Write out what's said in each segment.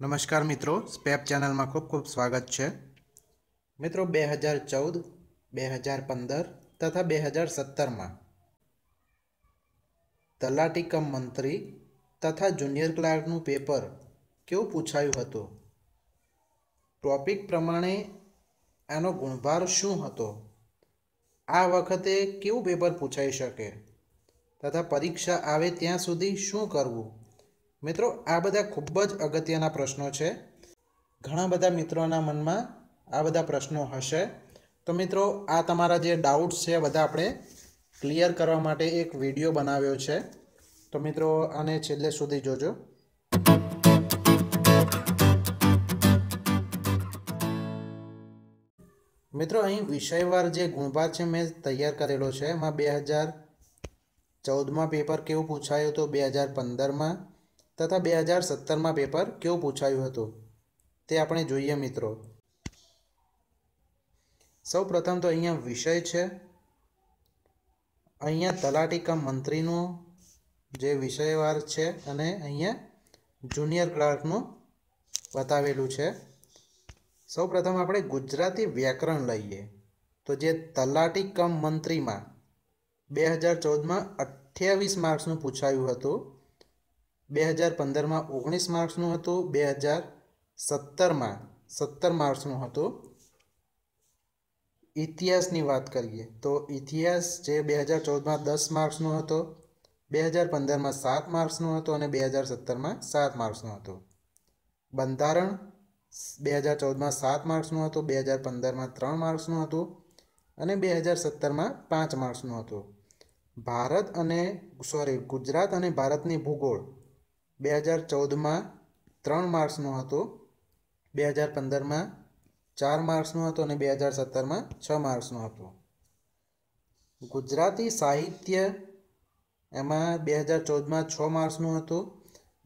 નમસ્કાર મિત્રો સ્પેપ ચેનલમાં ખૂબ ખૂબ સ્વાગત છે મિત્રો બે હજાર ચૌદ બે હજાર પંદર તથા બે હજાર સત્તરમાં તલાટીકમ મંત્રી તથા જુનિયર ક્લાર્કનું પેપર કેવું પૂછાયું હતું ટોપિક પ્રમાણે એનો ગુણભાર શું હતો આ વખતે કેવું પેપર પૂછાઈ શકે તથા પરીક્ષા આવે ત્યાં સુધી શું કરવું મિત્રો આ બધા ખૂબ જ અગત્યના પ્રશ્નો છે ઘણા બધા મિત્રોના મનમાં આ બધા પ્રશ્નો હશે તો મિત્રો આ તમારા જે ડાઉટ્સ છે બધા આપણે ક્લિયર કરવા માટે એક વિડીયો બનાવ્યો છે તો મિત્રો આને છેલ્લે સુધી જોજો મિત્રો અહીં વિષયવાર જે ગુણભાર છે મેં તૈયાર કરેલો છે એમાં બે હજાર ચૌદમાં પેપર કેવું પૂછાયું હતું બે હજાર પંદરમાં તથા બે હજાર સત્તરમાં પેપર કેવું પૂછાયું હતું તે આપણે જોઈએ મિત્રો સૌ પ્રથમ તો અહીંયા વિષય છે અહીંયા તલાટી કમ મંત્રીનો જે વિષયવાર છે અને અહીંયા જુનિયર ક્લાર્કનું બતાવેલું છે સૌ પ્રથમ આપણે ગુજરાતી વ્યાકરણ લઈએ તો જે તલાટી કમ મંત્રીમાં બે હજાર ચૌદમાં અઠ્યાવીસ માર્ક્સનું પૂછાયું હતું બે હજાર પંદરમાં ઓગણીસ માર્ક્સનું હતું બે હજાર સત્તરમાં સત્તર માર્ક્સનું હતું ઇતિહાસની વાત કરીએ તો ઇતિહાસ જે બે હજાર ચૌદમાં દસ માર્ક્સનો હતો બે હજાર પંદરમાં સાત માર્ક્સનો હતો અને બે હજાર સત્તરમાં સાત માર્ક્સનો હતો બંધારણ બે હજાર ચૌદમાં સાત માર્ક્સનું હતો બે હજાર પંદરમાં ત્રણ માર્ક્સનું હતું અને બે હજાર સત્તરમાં પાંચ માર્ક્સનું હતું ભારત અને સોરી ગુજરાત અને ભારતની ભૂગોળ બે હજાર ચૌદમાં ત્રણ માર્ક્સનો હતો બે હજાર પંદરમાં ચાર માર્ક્સનો હતો અને બે હજાર સત્તરમાં છ માર્ક્સનો હતો ગુજરાતી સાહિત્ય એમાં બે હજાર ચૌદમાં છ માર્ક્સનો હતો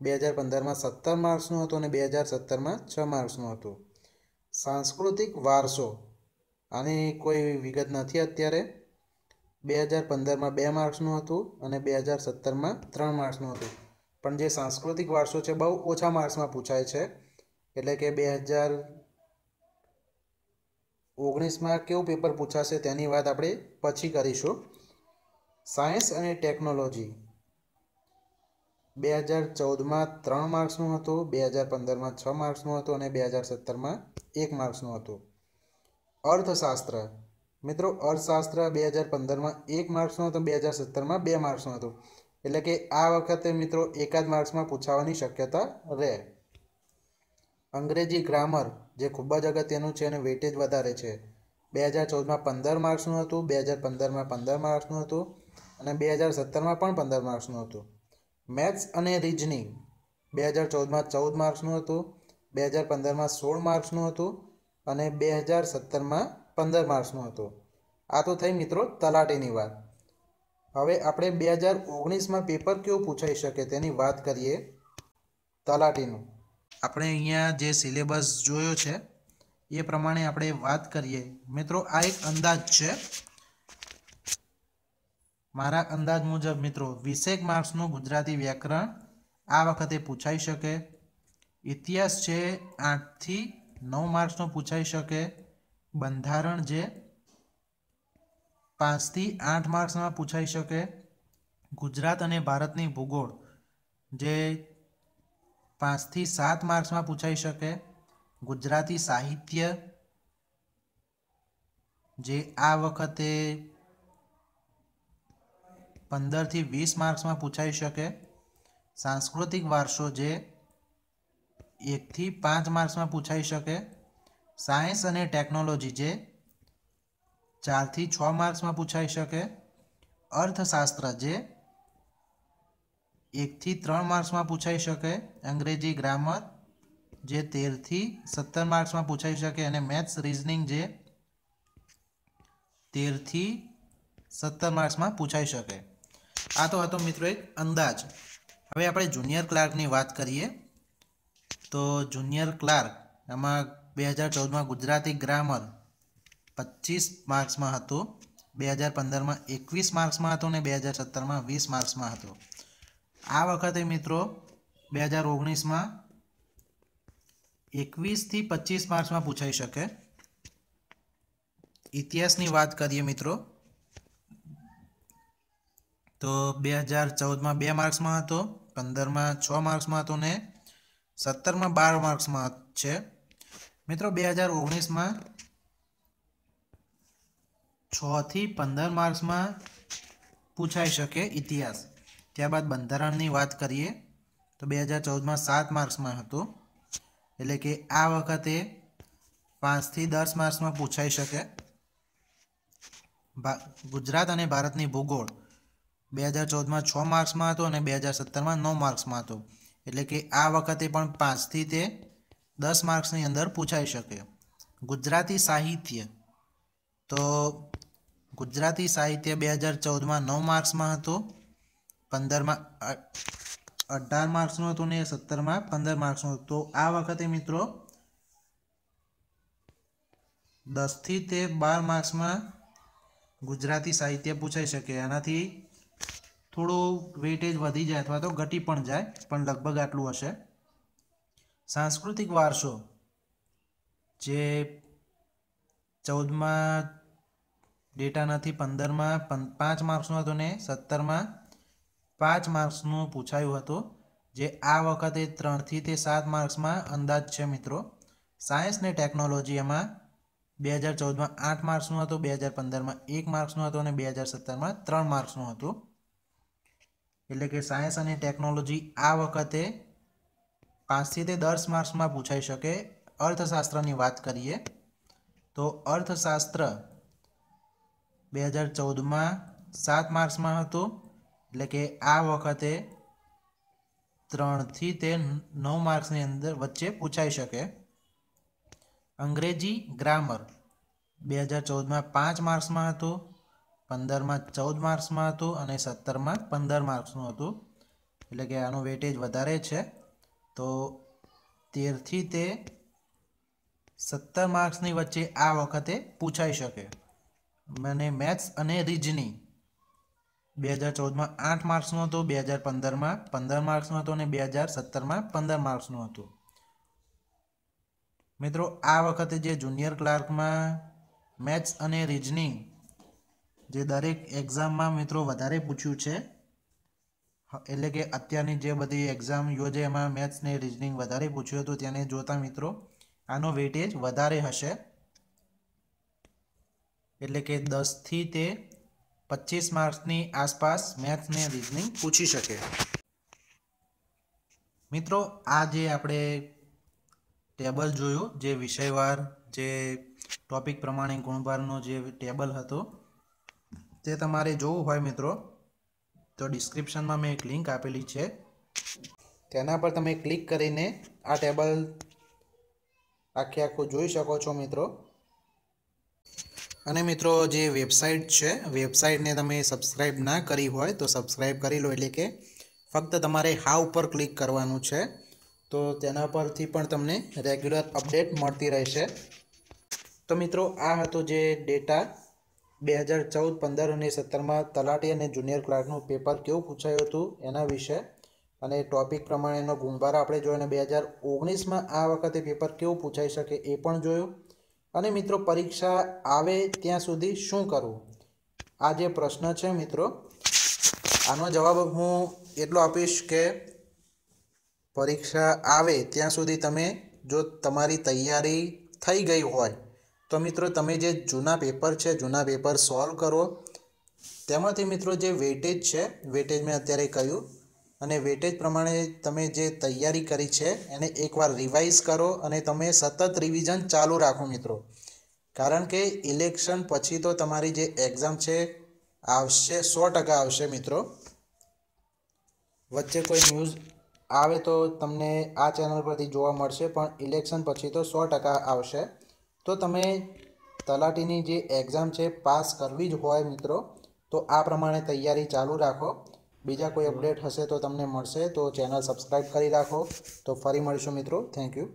બે હજાર પંદરમાં સત્તર માર્ક્સનો હતો અને બે હજાર સત્તરમાં છ માર્ક્સનો હતો સાંસ્કૃતિક વારસો આની કોઈ વિગત નથી અત્યારે બે હજાર પંદરમાં બે માર્ક્સનું હતું અને બે હજાર સત્તરમાં ત્રણ માર્ક્સનું હતું પણ જે સાંસ્કૃતિક વારસો છે બહુ ઓછા માર્ક્સમાં પૂછાય છે એટલે કે બે હજાર ઓગણીસમાં કેવું પેપર પૂછાશે તેની વાત આપણે પછી કરીશું સાયન્સ અને ટેકનોલોજી બે હજાર ચૌદમાં ત્રણ માર્ક્સનું હતું બે હજાર પંદરમાં છ માર્ક્સનું હતું અને બે હજાર સત્તરમાં એક માર્ક્સનું હતું અર્થશાસ્ત્ર મિત્રો અર્થશાસ્ત્ર બે હજાર પંદરમાં એક માર્ક્સનું હતું બે હજાર સત્તરમાં બે માર્ક્સનું હતું એટલે કે આ વખતે મિત્રો એકાદ માર્ક્સમાં પૂછાવાની શક્યતા રહે અંગ્રેજી ગ્રામર જે ખૂબ જ અગત્યનું છે અને વેટેજ વધારે છે બે હજાર ચૌદમાં પંદર માર્ક્સનું હતું બે હજાર પંદરમાં પંદર માર્ક્સનું હતું અને બે હજાર સત્તરમાં પણ પંદર માર્ક્સનું હતું મેથ્સ અને રિઝનિંગ બે હજાર ચૌદમાં ચૌદ માર્ક્સનું હતું બે હજાર પંદરમાં સોળ માર્ક્સનું હતું અને બે હજાર સત્તરમાં પંદર માર્ક્સનું હતું આ તો થઈ મિત્રો તલાટીની વાત હવે આપણે બે હજાર ઓગણીસમાં પેપર કેવું પૂછાઈ શકે તેની વાત કરીએ તલાટીનું આપણે અહીંયા જે સિલેબસ જોયો છે એ પ્રમાણે આપણે વાત કરીએ મિત્રો આ એક અંદાજ છે મારા અંદાજ મુજબ મિત્રો વીસેક માર્ક્સનું ગુજરાતી વ્યાકરણ આ વખતે પૂછાઈ શકે ઇતિહાસ છે આઠથી નવ માર્ક્સનો પૂછાઈ શકે બંધારણ જે પાંચથી આઠ માર્ક્સમાં પૂછાઈ શકે ગુજરાત અને ભારતની ભૂગોળ જે પાંચથી સાત માર્ક્સમાં પૂછાઈ શકે ગુજરાતી સાહિત્ય જે આ વખતે પંદરથી વીસ માર્ક્સમાં પૂછાઈ શકે સાંસ્કૃતિક વારસો જે એકથી પાંચ માર્ક્સમાં પૂછાઈ શકે સાયન્સ અને ટેકનોલોજી જે ચારથી છ માર્ક્સમાં પૂછાઈ શકે અર્થશાસ્ત્ર જે એકથી ત્રણ માર્ક્સમાં પૂછાઈ શકે અંગ્રેજી ગ્રામર જે તેરથી સત્તર માર્ક્સમાં પૂછાઈ શકે અને મેથ્સ રિઝનિંગ જે તેરથી સત્તર માર્ક્સમાં પૂછાઈ શકે આ તો હતો મિત્રો એક અંદાજ હવે આપણે જુનિયર ક્લાર્કની વાત કરીએ તો જુનિયર ક્લાર્ક એમાં બે હજાર ચૌદમાં ગુજરાતી ગ્રામર પચીસ માર્ક્સમાં હતો બે હજાર પંદરમાં એકવીસ માર્ક્સમાં હતો ને બે હજાર સત્તરમાં વીસ માર્ક્સમાં હતો આ વખતે મિત્રો બે હજાર ઓગણીસમાં એકવીસથી પચીસ માર્ક્સમાં પૂછાઈ શકે ઇતિહાસની વાત કરીએ મિત્રો તો બે હજાર ચૌદમાં બે માર્ક્સમાં હતો પંદરમાં છ માર્ક્સમાં હતો ને સત્તરમાં બાર માર્ક્સમાં છે મિત્રો બે હજાર ઓગણીસમાં છથી પંદર માર્ક્સમાં પૂછાઈ શકે ઇતિહાસ ત્યારબાદ બંધારણની વાત કરીએ તો બે હજાર ચૌદમાં સાત માર્ક્સમાં હતો એટલે કે આ વખતે પાંચથી દસ માર્ક્સમાં પૂછાઈ શકે ગુજરાત અને ભારતની ભૂગોળ બે હજાર ચૌદમાં છ માર્ક્સમાં હતો અને બે હજાર સત્તરમાં નવ માર્ક્સમાં હતો એટલે કે આ વખતે પણ પાંચથી તે દસ માર્ક્સની અંદર પૂછાઈ શકે ગુજરાતી સાહિત્ય તો ગુજરાતી સાહિત્ય બે હજાર ચૌદમાં નવ માર્ક્સમાં હતો પંદરમાં અઢાર માર્ક્સનું હતું ને સત્તરમાં પંદર માર્ક્સનું હતું તો આ વખતે મિત્રો દસથી તે બાર માર્ક્સમાં ગુજરાતી સાહિત્ય પૂછાઈ શકે આનાથી થોડું વેટેજ વધી જાય અથવા તો ઘટી પણ જાય પણ લગભગ આટલું હશે સાંસ્કૃતિક વારસો જે ચૌદમાં ડેટાનાથી પંદરમાં પાંચ માર્ક્સનું હતું ને સત્તરમાં પાંચ માર્ક્સનું પૂછાયું હતું જે આ વખતે ત્રણથી તે સાત માર્ક્સમાં અંદાજ છે મિત્રો સાયન્સ ને ટેકનોલોજી એમાં બે હજાર ચૌદમાં આઠ માર્ક્સનું હતું બે હજાર પંદરમાં એક માર્ક્સનું હતું અને બે હજાર સત્તરમાં ત્રણ માર્ક્સનું હતું એટલે કે સાયન્સ અને ટેકનોલોજી આ વખતે પાંચથી તે દસ માર્ક્સમાં પૂછાઈ શકે અર્થશાસ્ત્રની વાત કરીએ તો અર્થશાસ્ત્ર બે હજાર ચૌદમાં સાત માર્ક્સમાં હતું એટલે કે આ વખતે ત્રણથી તે નવ માર્ક્સની અંદર વચ્ચે પૂછાઈ શકે અંગ્રેજી ગ્રામર બે હજાર ચૌદમાં પાંચ માર્ક્સમાં હતું પંદરમાં ચૌદ માર્ક્સમાં હતું અને સત્તરમાં પંદર માર્ક્સનું હતું એટલે કે આનું વેટેજ વધારે છે તો તેરથી તે સત્તર માર્ક્સની વચ્ચે આ વખતે પૂછાઈ શકે મને મેથ્સ અને રીજની બે હજાર ચૌદમાં આઠ માર્ક્સનું હતો બે હજાર પંદરમાં પંદર માર્ક્સનો હતો અને બે હજાર સત્તરમાં પંદર માર્ક્સનું હતું મિત્રો આ વખતે જે જુનિયર ક્લાર્કમાં મેથ્સ અને રીઝનિંગ જે દરેક એક્ઝામમાં મિત્રો વધારે પૂછ્યું છે એટલે કે અત્યારની જે બધી એક્ઝામ યોજે એમાં મેથ્સ ને રીઝનિંગ વધારે પૂછ્યું હતું તેને જોતા મિત્રો આનો વેટેજ વધારે હશે એટલે કે દસથી તે પચીસ માર્ક્સની આસપાસ મેથ્સને રીઝનિંગ પૂછી શકે મિત્રો આ જે આપણે ટેબલ જોયું જે વિષયવાર જે ટોપિક પ્રમાણે ગુણભારનો જે ટેબલ હતો તે તમારે જોવું હોય મિત્રો તો ડિસ્ક્રિપ્શનમાં મેં એક લિંક આપેલી છે તેના પર તમે ક્લિક કરીને આ ટેબલ આખે આખું જોઈ શકો છો મિત્રો અને મિત્રો જે વેબસાઇટ છે વેબસાઇટને તમે સબસ્ક્રાઈબ ના કરી હોય તો સબસ્ક્રાઈબ કરી લો એટલે કે ફક્ત તમારે હા ઉપર ક્લિક કરવાનું છે તો તેના પરથી પણ તમને રેગ્યુલર અપડેટ મળતી રહેશે તો મિત્રો આ હતો જે ડેટા બે હજાર ચૌદ પંદર અને સત્તરમાં તલાટી અને જુનિયર ક્લાર્કનું પેપર કેવું પૂછાયું હતું એના વિશે અને ટોપિક પ્રમાણેનો ગુણભાર આપણે જોયો અને બે હજાર ઓગણીસમાં આ વખતે પેપર કેવું પૂછાઈ શકે એ પણ જોયું અને મિત્રો પરીક્ષા આવે ત્યાં સુધી શું કરવું આ જે પ્રશ્ન છે મિત્રો આનો જવાબ હું એટલો આપીશ કે પરીક્ષા આવે ત્યાં સુધી તમે જો તમારી તૈયારી થઈ ગઈ હોય તો મિત્રો તમે જે જૂના પેપર છે જૂના પેપર સોલ્વ કરો તેમાંથી મિત્રો જે વેટેજ છે વેટેજ મેં અત્યારે કહ્યું અને વેટેજ પ્રમાણે તમે જે તૈયારી કરી છે એને એકવાર રિવાઇઝ કરો અને તમે સતત રિવિઝન ચાલુ રાખો મિત્રો કારણ કે ઇલેક્શન પછી તો તમારી જે એક્ઝામ છે આવશે સો ટકા આવશે મિત્રો વચ્ચે કોઈ ન્યૂઝ આવે તો તમને આ ચેનલ પરથી જોવા મળશે પણ ઇલેક્શન પછી તો સો ટકા આવશે તો તમે તલાટીની જે એક્ઝામ છે પાસ કરવી જ હોય મિત્રો તો આ પ્રમાણે તૈયારી ચાલુ રાખો બીજા કોઈ અપડેટ હશે તો તમને મળશે તો ચેનલ સબસ્ક્રાઈબ કરી રાખો તો ફરી મળીશું મિત્રો થેન્ક યુ